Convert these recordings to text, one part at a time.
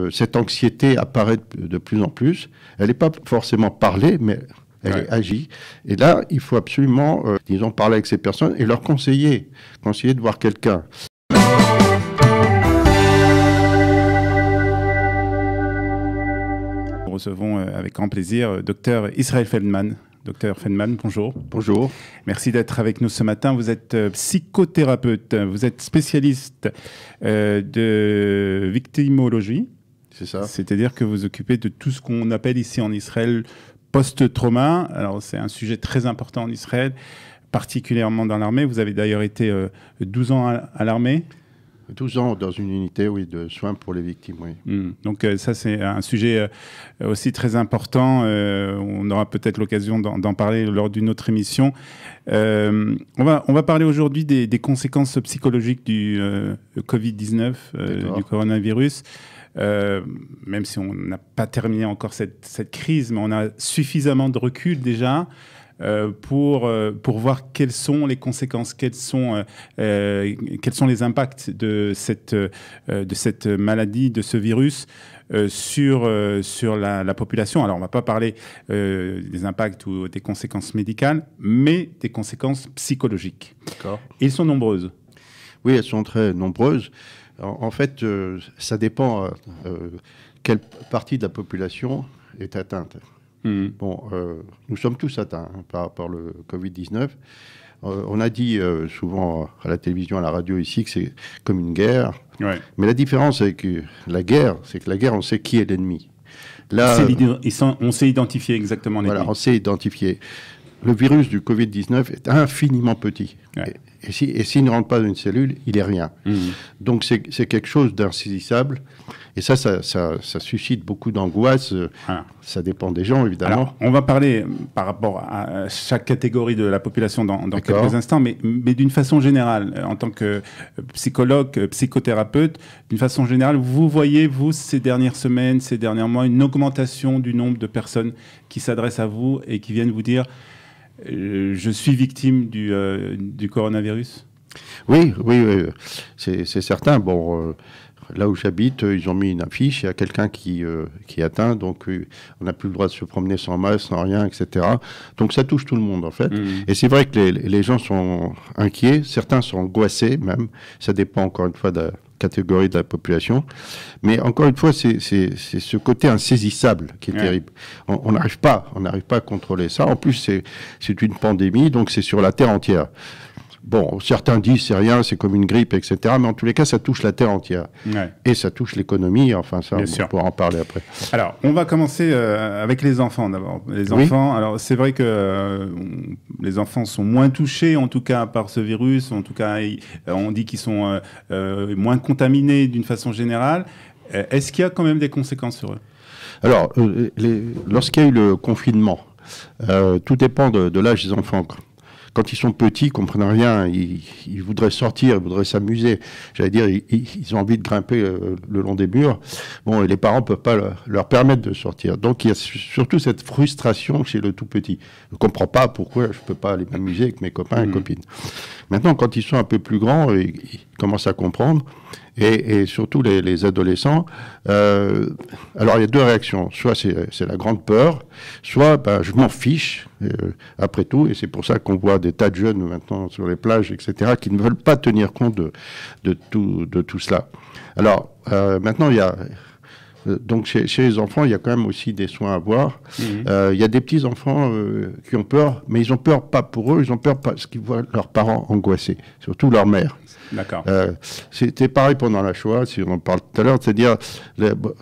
Euh, cette anxiété apparaît de plus en plus. Elle n'est pas forcément parlée, mais elle agit. Et là, il faut absolument, euh, disons, parler avec ces personnes et leur conseiller, conseiller de voir quelqu'un. Nous recevons euh, avec grand plaisir docteur Israël Feldman, Docteur Feldman, bonjour. Bonjour. Merci d'être avec nous ce matin. Vous êtes psychothérapeute, vous êtes spécialiste de victimologie c'est à dire que vous occupez de tout ce qu'on appelle ici en Israël post-trauma. Alors, c'est un sujet très important en Israël, particulièrement dans l'armée. Vous avez d'ailleurs été 12 euh, ans à, l'armée. 12 ans dans une unité, oui, de soins pour les victimes, oui. Hmm. Donc euh, ça, c'est un sujet euh, aussi très important. on aura peut-être l'occasion d'en parler lors d'une autre émission. on, va, on va parler aujourd'hui des, des, conséquences psychologiques du Covid-19, du coronavirus. Euh, même si on n'a pas terminé encore cette, crise, mais on a suffisamment de recul déjà. Euh, pour, euh, pour voir quelles sont les conséquences, quels sont, quels sont les impacts de cette, de cette maladie, de ce virus. sur, sur la, la, population. Alors, on ne va pas parler des impacts ou des conséquences médicales, mais des conséquences psychologiques. D'accord. Ils sont nombreuses. Oui, elles sont très nombreuses. En, fait, euh, ça dépend euh, euh, quelle partie de la population est atteinte. Mhm. Bon, nous sommes tous atteints hein, par, rapport le Covid-19. on a dit souvent à la télévision, à la radio ici, que c'est comme une guerre. Mais la différence avec la guerre, c'est que la guerre, on sait qui est l'ennemi. Là, on sait identifier exactement l'ennemi. Voilà, on sait identifier. Le virus du Covid-19 est infiniment petit. Et s'il si, et ne rentre pas dans une cellule, il est rien. Mmh. Donc c'est quelque chose d'insaisissable. Et ça ça, ça suscite beaucoup d'angoisse. Ah. Ça dépend des gens, évidemment. Alors, on va parler par rapport à chaque catégorie de la population dans, dans quelques instants, mais, mais d'une façon générale, en tant que euh, psychologue, euh, psychothérapeute, d'une façon générale, vous voyez, vous, ces dernières semaines, ces derniers mois, une augmentation du nombre de personnes qui s'adressent à vous et qui viennent vous dire euh, je suis victime du, euh, coronavirus Oui, oui, oui euh, c'est certain. Bon là où j'habite, ils ont mis une affiche, il y a quelqu'un qui, qui est atteint, donc on n'a plus le droit de se promener sans masque, sans rien, etc. Donc ça touche tout le monde en fait. Mmh. Et c'est vrai que les, les, gens sont inquiets, certains sont angoissés même, ça dépend encore une fois de, catégorie de la population. Mais encore une fois, c'est ce côté insaisissable qui est terrible. On n'arrive pas, on n'arrive pas à contrôler ça. En plus, c'est une pandémie, donc c'est sur la terre entière. Bon, certains disent c'est rien, c'est comme une grippe, etc. Mais en tous les cas, ça touche la terre entière. Et ça touche l'économie. Enfin, ça, on pourra en parler après. Alors, on va commencer euh, avec les enfants d'abord. Les enfants. Alors, c'est vrai que euh, les enfants sont moins touchés, en tout cas, par ce virus. En tout cas, euh, on dit qu'ils sont moins contaminés d'une façon générale. Est-ce qu'il y a quand même des conséquences sur eux Alors, lorsqu'il y a eu le confinement, tout dépend de l'âge des enfants quand ils sont petits, ils comprennent rien, ils, voudraient sortir, ils voudraient s'amuser. J'allais dire, ils, ont envie de grimper euh, le long des murs. Bon, les parents ne peuvent pas leur, permettre de sortir. Donc il y a surtout cette frustration chez le tout petit. Je comprends pas pourquoi je ne peux pas aller m'amuser avec mes copains et mmh. copines. Maintenant, quand ils sont un peu plus grands, ils commencent à comprendre et, surtout les, adolescents. Euh, alors il y a deux réactions. Soit c'est la grande peur, soit ben, je m'en fiche, euh, après tout, et c'est pour ça qu'on voit des tas de jeunes maintenant sur les plages, etc., qui ne veulent pas tenir compte de, de, tout, cela. Alors euh, maintenant, il y a euh, donc chez, les enfants, il y a quand même aussi des soins à voir. Mhm. Euh, il y a des petits enfants euh, qui ont peur, mais ils ont peur pas pour eux, ils ont peur parce qu'ils voient leurs parents angoissés, surtout leur mère. D'accord. C'était pareil pendant la Shoah, si on en parle tout à l'heure, c'est-à-dire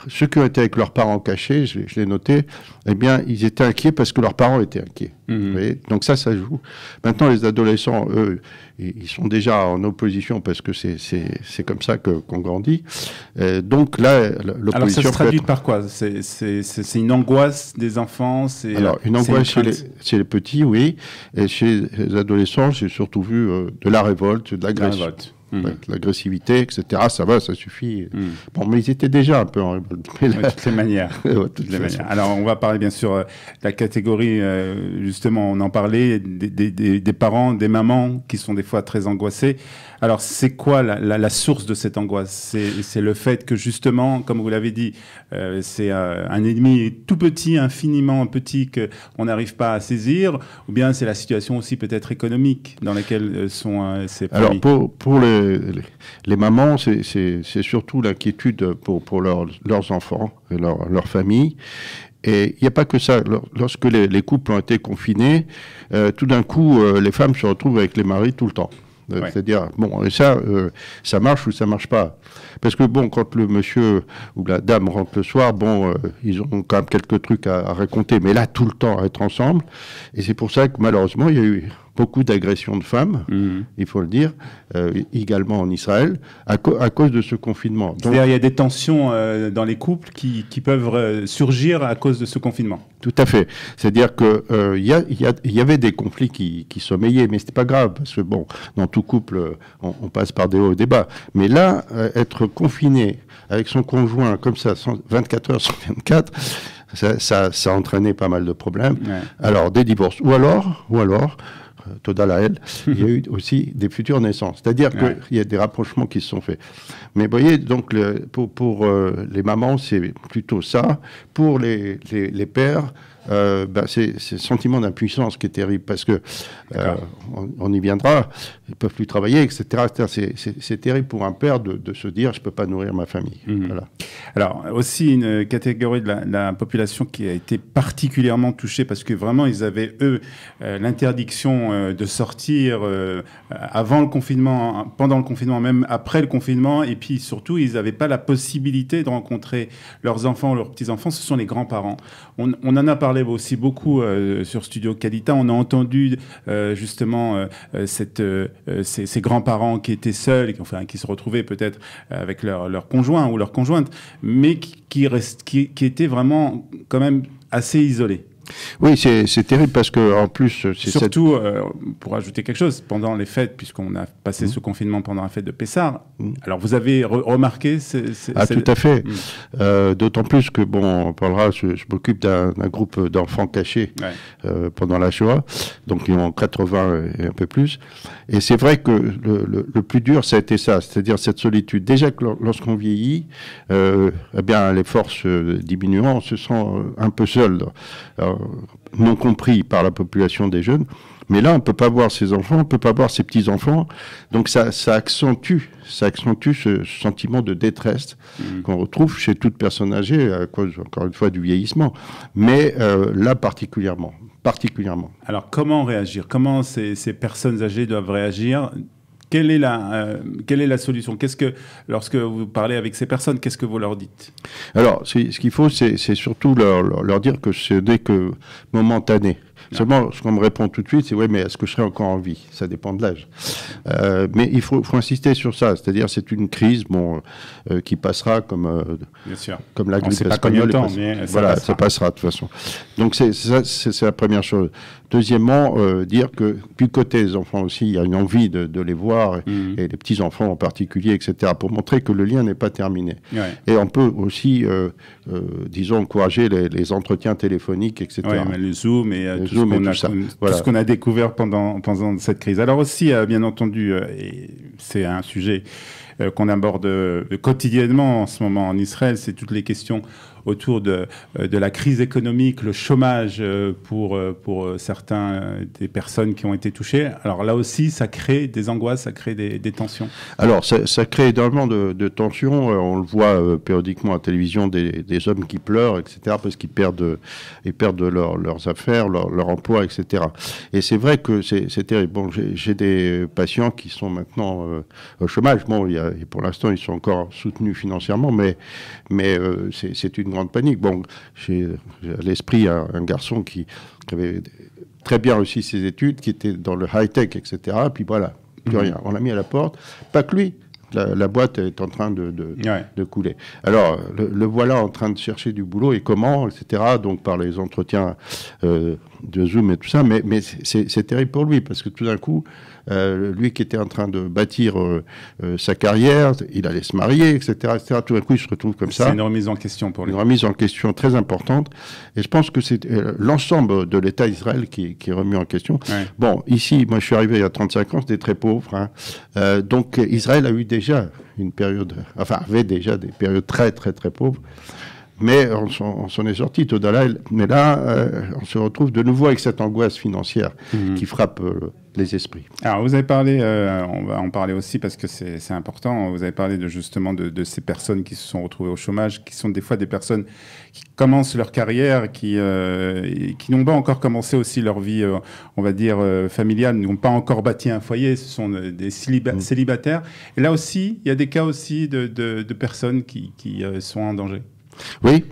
ceux qui étaient avec leurs parents cachés, je l'ai noté, eh bien ils étaient inquiets parce que leurs parents étaient inquiets. Mhm. Donc ça, ça joue. Maintenant, les adolescents, eux, ils sont déjà en opposition parce que c'est comme ça qu'on grandit. Euh, donc là, l'opposition. Alors ça se traduit par quoi C'est une angoisse des enfants Alors, une angoisse chez, les, chez, les, petits, oui. Et chez les adolescents, j'ai surtout vu euh, de la révolte, de l'agression. Mhm. L'agressivité, etc., ça va, ça suffit. Mhm. Bon, mais ils étaient déjà un peu en rebelle. de toutes les manières. Alors, on va parler bien sûr euh, de la catégorie, euh, justement, on en parlait, des, parents, des mamans qui sont des fois très angoissés. Alors, c'est quoi la, source de cette angoisse C'est le fait que, justement, comme vous l'avez dit, euh, c'est un ennemi tout petit, infiniment petit, qu'on n'arrive pas à saisir, ou bien c'est la situation aussi peut-être économique dans laquelle sont ces parents. Alors, pour, pour les les, mamans, c'est surtout l'inquiétude pour, leurs enfants et leur, famille. Et il n'y a pas que ça. Lorsque les, couples ont été confinés, euh, tout d'un coup, euh, les femmes se retrouvent avec les maris tout le temps. Euh, c'est-à-dire, bon, et ça, ça marche ou ça marche pas. Parce que bon, quand le monsieur ou la dame rentre le soir, bon, ils ont quand même quelques trucs à, à, raconter, mais là, tout le temps, à être ensemble. Et c'est pour ça que malheureusement, il y a eu beaucoup d'agressions de femmes, mhm. il faut le dire, euh, également en Israël, à, cause de ce confinement. C'est-à-dire il y a des tensions euh, dans les couples qui, peuvent euh, surgir à cause de ce confinement. Tout à fait. C'est-à-dire qu'il y, y, y, avait des conflits qui, qui sommeillaient, mais ce pas grave, parce que bon, dans tout couple, on, passe par des hauts et des bas. Mais là, être confiné avec son conjoint comme ça, 24 heures sur 24, ça, ça, a entraîné pas mal de problèmes. Alors, des divorces. Ou alors, ou alors, Total à elle, il y a eu aussi des futures naissances. C'est-à-dire qu'il y a des rapprochements qui se sont faits. Mais vous voyez, donc, le, pour, euh, les mamans, c'est plutôt ça. Pour les, les, pères, euh, ben, c'est le sentiment d'impuissance qui est terrible parce que euh, on, y viendra, ils peuvent plus travailler, etc. C'est terrible pour un père de, de se dire je peux pas nourrir ma famille. Mmh. Voilà. Alors, aussi une catégorie de la, population qui a été particulièrement touchée parce que vraiment, ils avaient, eux, euh, l'interdiction euh, de sortir euh, avant le confinement, pendant le confinement, même après le confinement. Et puis surtout, ils n'avaient pas la possibilité de rencontrer leurs enfants ou leurs petits-enfants. Ce sont les grands-parents. On, en a parlé aussi beaucoup sur Studio Qualita. On a entendu justement cette, ces, grands-parents qui étaient seuls, qui, enfin, qui se retrouvaient peut-être avec leur, leur conjoint ou leur conjointe mais qui, reste, qui, qui était vraiment quand même assez isolé. Oui, c'est terrible parce que en plus, surtout euh, pour ajouter quelque chose pendant les fêtes, puisqu'on a passé ce mmh. confinement pendant la fête de Pessard. Mmh. Alors vous avez remarqué ces, Ah tout à fait. Mmh. Euh, d'autant plus que bon, on parlera. Je, m'occupe d'un groupe d'enfants cachés euh, pendant la Shoah, donc ils ont 80 et un peu plus. Et c'est vrai que le, plus dur, ça a été ça, c'est-à-dire cette solitude. Déjà que lorsqu'on vieillit, eh bien les forces diminuant, on se sent un peu seul. Alors, non compris par la population des jeunes. Mais là, on peut pas voir ses enfants, on peut pas voir ses petits-enfants. Donc ça, accentue, ce sentiment de détresse mmh. qu'on retrouve chez toute personne âgée à cause, encore une fois, du vieillissement. Mais euh, là, particulièrement, particulièrement. Alors comment réagir Comment ces personnes âgées doivent réagir quelle est la, euh, quelle est la solution Qu'est-ce que, lorsque vous parlez avec ces personnes, qu'est-ce que vous leur dites Alors, ce qu'il faut, c'est surtout leur, dire que ce n'est que momentané. Seulement, ce qu'on me répond tout de suite, c'est oui, mais est-ce que je serai encore en vie Ça dépend de l'âge. Euh, mais il faut, insister sur ça. C'est-à-dire, c'est une crise bon, euh, qui passera comme, euh, comme la grippe espagnole. voilà, ça passera de toute façon. Donc, c'est la première chose. Deuxièmement, dire que du côté des enfants aussi, il y a une envie de, les voir, mhm. et les petits-enfants en particulier, etc., pour montrer que le lien n'est pas terminé. Et on peut aussi, disons, encourager les, entretiens téléphoniques, etc. Ouais, le Zoom et tout, ce qu'on a découvert pendant, pendant cette crise. Alors aussi, euh, bien entendu, euh, c'est un sujet euh, qu'on aborde quotidiennement en ce moment en Israël, c'est toutes les questions autour de, euh, de, la crise économique, le chômage euh, pour, euh, pour certains des personnes qui ont été touchées. Alors là aussi, ça crée des angoisses, ça crée des, tensions. Alors ça, crée énormément de, tensions. On le voit périodiquement à la télévision, des, hommes qui pleurent, etc., parce qu'ils perdent, ils perdent leurs affaires, leur, leur, emploi, etc. Et c'est vrai que c'est terrible. Bon, j'ai des patients qui sont maintenant au chômage. Bon, il y pour l'instant, ils sont encore soutenus financièrement, mais, mais c'est une grande panique. Bon, j'ai à l'esprit un, garçon qui, avait très bien réussi ses études, qui était dans le high-tech, etc. Puis voilà, plus mhm. rien. On l'a mis à la porte. Pas que lui. La, boîte est en train de, couler. Alors, le, voilà en train de chercher du boulot et comment, etc. Donc, par les entretiens euh, de Zoom et tout ça, mais, mais c'est terrible pour lui parce que tout d'un coup, euh, lui qui était en train de bâtir euh, euh, sa carrière, il allait se marier, etc., Tout d'un coup, il se retrouve comme ça. C'est une remise en question pour lui. Une remise en question très importante. Et je pense que c'est l'ensemble de l'État d'Israël qui, est remis en question. Bon, ici, moi, je suis arrivé il y a 35 ans, c'était très pauvre. Hein. donc, Israël a eu déjà une période, enfin, avait déjà des périodes très, très, très pauvres. Mais on, s'en est sorti, Todala. Mais là, euh, on se retrouve de nouveau avec cette angoisse financière mhm. qui frappe euh, les esprits. Alors, vous avez parlé, euh, on va en parler aussi parce que c'est important. Vous avez parlé de, justement de, ces personnes qui se sont retrouvées au chômage, qui sont des fois des personnes qui commencent leur carrière, qui, qui n'ont pas encore commencé aussi leur vie, on va dire, familiale, n'ont pas encore bâti un foyer. Ce sont des mhm. célibataires. Et là aussi, il y a des cas aussi de, personnes qui sont en danger. Oui.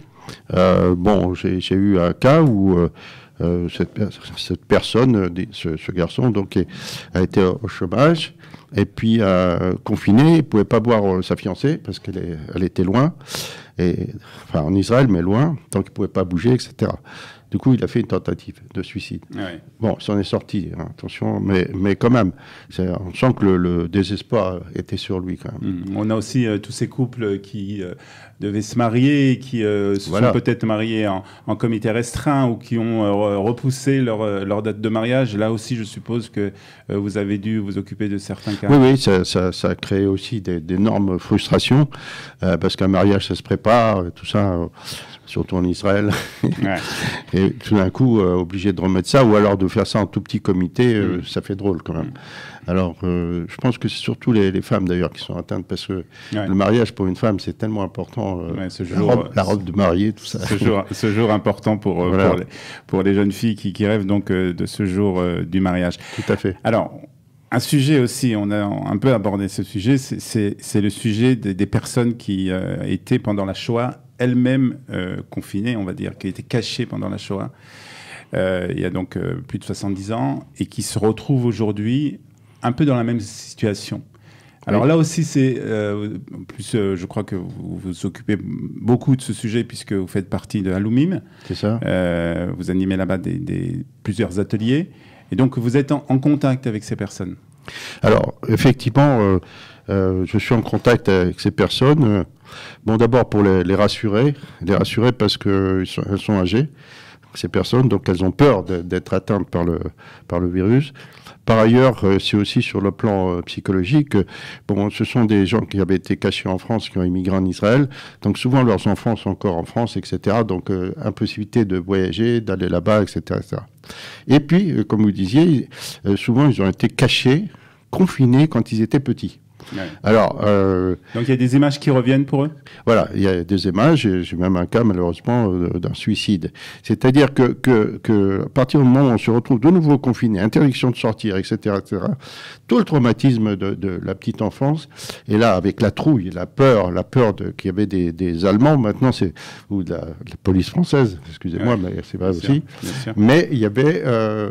Euh, bon, j'ai eu un cas où euh, euh, cette, personne, ce, ce, garçon, donc, a été au chômage et puis a confiné. Il ne pouvait pas voir sa fiancée parce qu'elle elle était loin, et, enfin en Israël, mais loin, donc il ne pouvait pas bouger, etc. Du coup, il a fait une tentative de suicide. Ah bon, s'en est sorti, hein, attention, mais, mais quand même, on sent que le, désespoir était sur lui quand même. Mmh. On a aussi tous ces couples qui devaient se marier, qui euh, se sont peut-être mariés en, comité restreint ou qui ont euh, repoussé euh, leur, date de mariage. Là aussi, je suppose que vous avez dû vous occuper de certains cas. Oui, oui, ça, ça, a créé aussi d'énormes frustrations parce qu'un mariage, ça se prépare, tout ça, surtout en Israël. et tout d'un coup, obligé de remettre ça ou alors de faire ça en tout petit comité, mm. ça fait drôle quand même. Mm. Alors, je pense que c'est surtout les, femmes d'ailleurs qui sont atteintes parce que le mariage pour une femme, c'est tellement important euh, ce jour, la, robe, de mariée, tout ça. Ce jour, ce jour important pour, euh, pour, les, jeunes filles qui, rêvent donc euh, de ce jour du mariage. Tout à fait. Alors, un sujet aussi, on a un peu abordé ce sujet, c'est le sujet des, personnes qui étaient pendant la Shoah elles-mêmes confinées, on va dire, qui étaient cachées pendant la Shoah, il y a donc plus de 70 ans, et qui se retrouvent aujourd'hui un peu dans la même situation. Alors là aussi, c'est euh, plus, euh, je crois que vous vous occupez beaucoup de ce sujet puisque vous faites partie de Alumim. C'est ça. Euh, vous animez là-bas des, plusieurs ateliers et donc vous êtes en, contact avec ces personnes. Alors effectivement, je suis en contact avec ces personnes. Bon, d'abord pour les, rassurer, les rassurer parce qu'elles sont, sont âgées ces personnes, donc elles ont peur d'être atteintes par le, par le virus. Par ailleurs, euh, c'est aussi sur le plan euh, psychologique. Bon, ce sont des gens qui avaient été cachés en France, qui ont immigré en Israël. Donc souvent, leurs enfants sont encore en France, etc. Donc euh, impossibilité de voyager, d'aller là-bas, etc., Et puis, comme vous disiez, souvent, ils ont été cachés, confinés quand ils étaient petits. Alors, euh, Donc il y a des images qui reviennent pour eux Voilà, il y a des images, et j'ai même un cas malheureusement euh, d'un suicide. C'est-à-dire que, que, que, à partir du moment où on se retrouve de nouveau confiné, interdiction de sortir, etc., etc., tout le traumatisme de, la petite enfance, et là avec la trouille, la peur, la peur qu'il y avait des, Allemands, maintenant c'est, ou de la, police française, excusez-moi, mais c'est vrai aussi, mais il y avait, euh,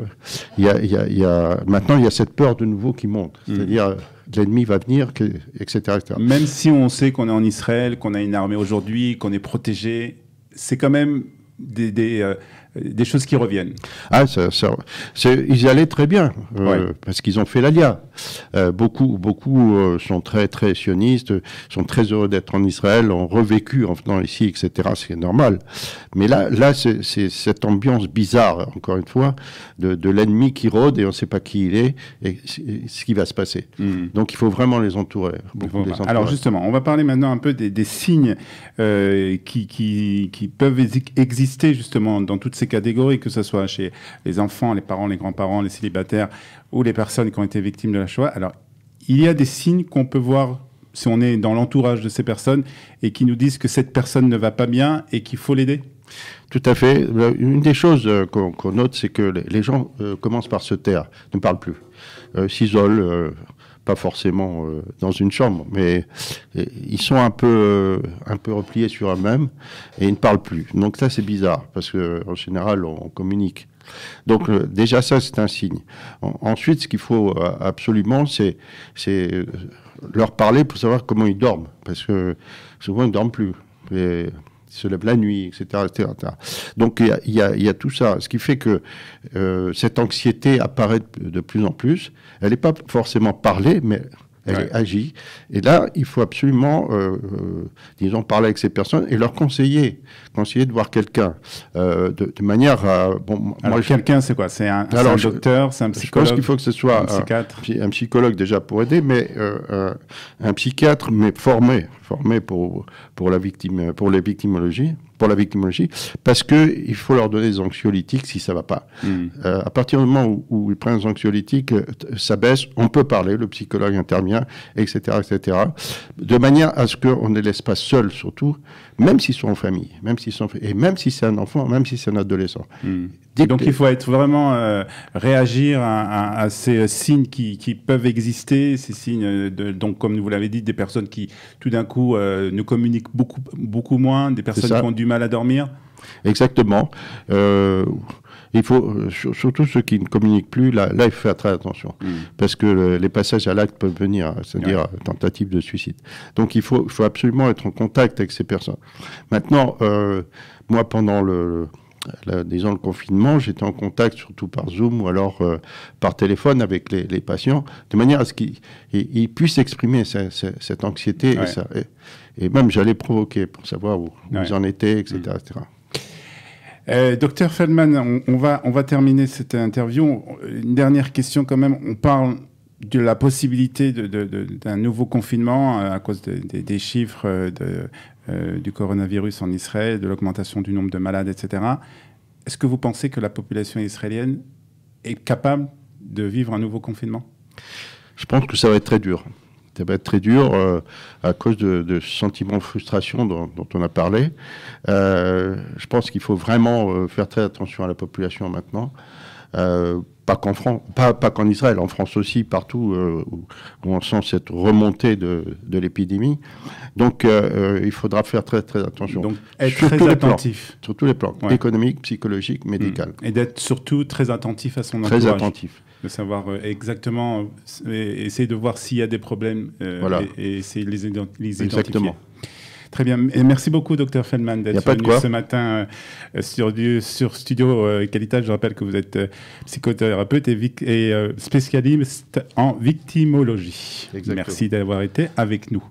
il, y a, y a, maintenant il y a cette peur de nouveau qui monte, mm. c'est-à-dire l'ennemi va venir, etc., Même si on sait qu'on est en Israël, qu'on a une armée aujourd'hui, qu'on est protégé, c'est quand même des, euh, des choses qui reviennent. Ah, ça, ils allaient très bien, euh, parce qu'ils ont fait la Lia. Euh, beaucoup beaucoup euh, sont très, très sionistes, sont très heureux d'être en Israël, ont revécu en venant ici, etc. C'est normal. Mais là, là c'est cette ambiance bizarre, encore une fois, de, l'ennemi qui rôde et on ne sait pas qui il est et ce qui va se passer. Hmm. Donc il faut vraiment les bah, entourer, Alors justement, on va parler maintenant un peu des, signes qui, qui, qui peuvent exister justement dans toutes ces catégorie catégories, que ce soit chez les enfants, les parents, les grands-parents, les célibataires ou les personnes qui ont été victimes de la Shoah. Alors, il y a des signes qu'on peut voir si on est dans l'entourage de ces personnes et qui nous disent que cette personne ne va pas bien et qu'il faut l'aider tout à fait. Une des choses euh, qu'on note, c'est que les gens euh, commencent par se taire, ne parlent plus, euh, s'isolent, pas forcément euh, dans une chambre, mais euh, ils sont un peu, euh, un peu repliés sur eux-mêmes et ils ne parlent plus. Donc ça, c'est bizarre, parce qu'en général, on, communique. Donc déjà, ça, c'est un signe. ensuite, ce qu'il faut absolument, c'est leur parler pour savoir comment ils dorment, parce que souvent, ils ne dorment plus. Il se lève la nuit, etc. Donc il y, a, tout ça. Ce qui fait que euh, cette anxiété apparaît de, plus en plus. Elle n'est pas forcément parlée, mais elle agit. Et là, il faut absolument, euh, euh, disons, parler avec ces personnes et leur conseiller, conseiller de voir quelqu'un, de, manière à... Bon, quelqu'un, c'est quoi C'est un, docteur, c'est un psychologue Je pense qu'il faut que ce soit un, psychiatre. un, psychologue déjà pour aider, mais un psychiatre, mais formé formés pour, pour, la victime, pour, les victimologie, pour la victimologie, parce qu'il faut leur donner des anxiolytiques si ça ne va pas. Hmm. Euh, à partir du moment où, ils prennent des anxiolytiques, euh, ça baisse, on peut parler, le psychologue intervient, etc. etc. de manière à ce qu'on ne les laisse pas seuls, surtout, même s'ils sont en famille, même s'ils sont, et même si c'est un enfant, même si c'est un adolescent. Hmm. donc il faut être vraiment euh, réagir à, ces signes qui, qui, peuvent exister, ces signes, de, donc comme vous l'avez dit, des personnes qui tout d'un coup nous euh, communiquent beaucoup, beaucoup moins, des personnes qui ont du mal à dormir Exactement. Euh, il faut, surtout ceux qui ne communiquent plus, là, là il faut faire très attention. Hmm. Parce que les passages à l'acte peuvent venir, c'est-à-dire tentative de suicide. Donc il faut, faut absolument être en contact avec ces personnes. Maintenant, euh, moi, pendant le disons, le confinement, j'étais en contact surtout par Zoom ou alors euh, par téléphone avec les, patients, de manière à ce qu'ils puissent exprimer cette anxiété. Et, même, j'allais provoquer pour savoir où, vous ils en étaient, etc. Mm. Euh, docteur Feldman, on, va, on va terminer cette interview. Une dernière question quand même. On parle de la possibilité d'un nouveau confinement euh, à cause des chiffres euh, euh, du coronavirus en Israël, de l'augmentation du nombre de malades, etc. Est-ce que vous pensez que la population israélienne est capable de vivre un nouveau confinement Je pense que ça va être très dur. Ça va être très dur à cause de, de, ce sentiment de frustration dont, on a parlé. je pense qu'il faut vraiment faire très attention à la population maintenant pas qu'en France, pas, pas qu'en Israël, en France aussi, partout euh, où, on sent cette remontée de, de l'épidémie. Donc euh, euh, il faudra faire très très attention. Donc être très attentif. plans, sur tous les plans, économique, psychologique, médical. Mm. Et d'être surtout très attentif à son entourage. Très attentif. De savoir exactement, essayer de voir s'il y a des problèmes et, essayer de les, les identifier. Exactement. Très bien. merci beaucoup, docteur Feldman, d'être venu ce matin euh, sur, sur Studio euh, Qualitat. Je rappelle que vous êtes euh, psychothérapeute et, et spécialiste en victimologie. Merci d'avoir été avec nous.